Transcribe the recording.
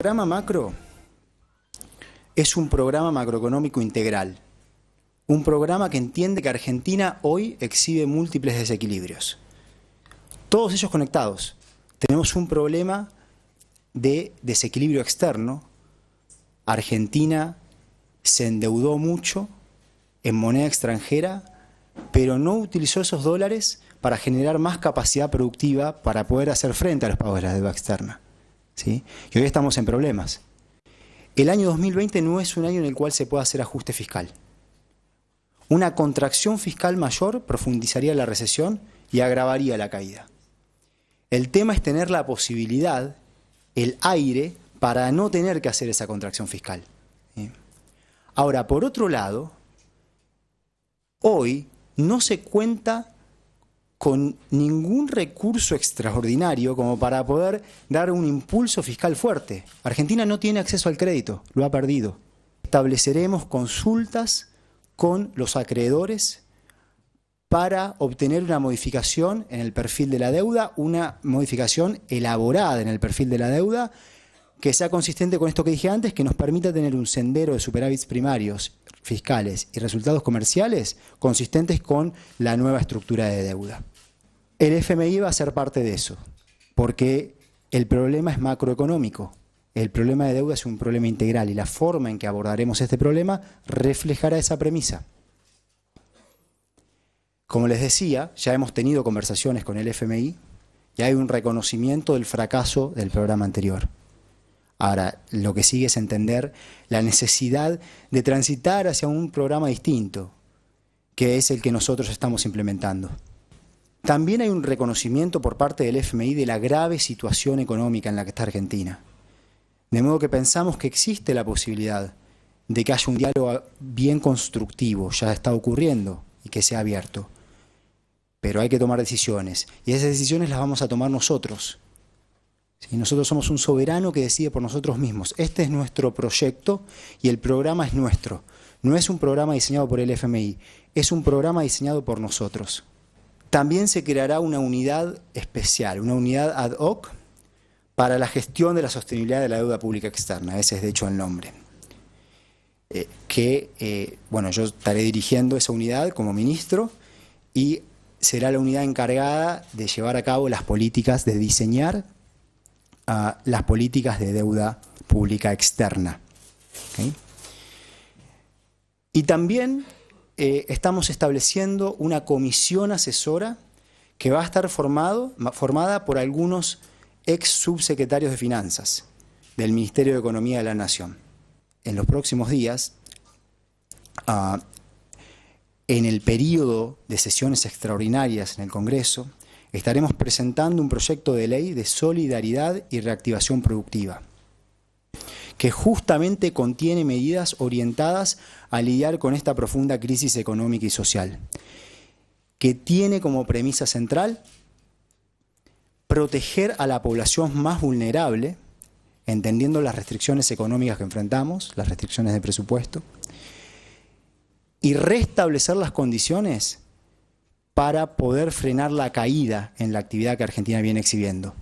El programa macro es un programa macroeconómico integral, un programa que entiende que Argentina hoy exhibe múltiples desequilibrios, todos ellos conectados. Tenemos un problema de desequilibrio externo. Argentina se endeudó mucho en moneda extranjera, pero no utilizó esos dólares para generar más capacidad productiva para poder hacer frente a los pagos de la deuda externa. Y hoy estamos en problemas. El año 2020 no es un año en el cual se pueda hacer ajuste fiscal. Una contracción fiscal mayor profundizaría la recesión y agravaría la caída. El tema es tener la posibilidad, el aire, para no tener que hacer esa contracción fiscal. Ahora, por otro lado, hoy no se cuenta con ningún recurso extraordinario como para poder dar un impulso fiscal fuerte. Argentina no tiene acceso al crédito, lo ha perdido. Estableceremos consultas con los acreedores para obtener una modificación en el perfil de la deuda, una modificación elaborada en el perfil de la deuda que sea consistente con esto que dije antes, que nos permita tener un sendero de superávits primarios, fiscales y resultados comerciales consistentes con la nueva estructura de deuda. El FMI va a ser parte de eso, porque el problema es macroeconómico. El problema de deuda es un problema integral y la forma en que abordaremos este problema reflejará esa premisa. Como les decía, ya hemos tenido conversaciones con el FMI y hay un reconocimiento del fracaso del programa anterior. Ahora, lo que sigue es entender la necesidad de transitar hacia un programa distinto, que es el que nosotros estamos implementando. También hay un reconocimiento por parte del FMI de la grave situación económica en la que está Argentina. De modo que pensamos que existe la posibilidad de que haya un diálogo bien constructivo, ya está ocurriendo y que sea abierto. Pero hay que tomar decisiones y esas decisiones las vamos a tomar nosotros. Y Nosotros somos un soberano que decide por nosotros mismos. Este es nuestro proyecto y el programa es nuestro. No es un programa diseñado por el FMI, es un programa diseñado por nosotros. También se creará una unidad especial, una unidad ad hoc para la gestión de la sostenibilidad de la deuda pública externa, ese es de hecho el nombre. Eh, que, eh, bueno, yo estaré dirigiendo esa unidad como ministro y será la unidad encargada de llevar a cabo las políticas, de diseñar ah, las políticas de deuda pública externa. Y también eh, estamos estableciendo una comisión asesora que va a estar formado, formada por algunos ex subsecretarios de Finanzas del Ministerio de Economía de la Nación. En los próximos días, ah, en el periodo de sesiones extraordinarias en el Congreso, estaremos presentando un proyecto de ley de solidaridad y reactivación productiva que justamente contiene medidas orientadas a lidiar con esta profunda crisis económica y social, que tiene como premisa central proteger a la población más vulnerable, entendiendo las restricciones económicas que enfrentamos, las restricciones de presupuesto, y restablecer las condiciones para poder frenar la caída en la actividad que Argentina viene exhibiendo.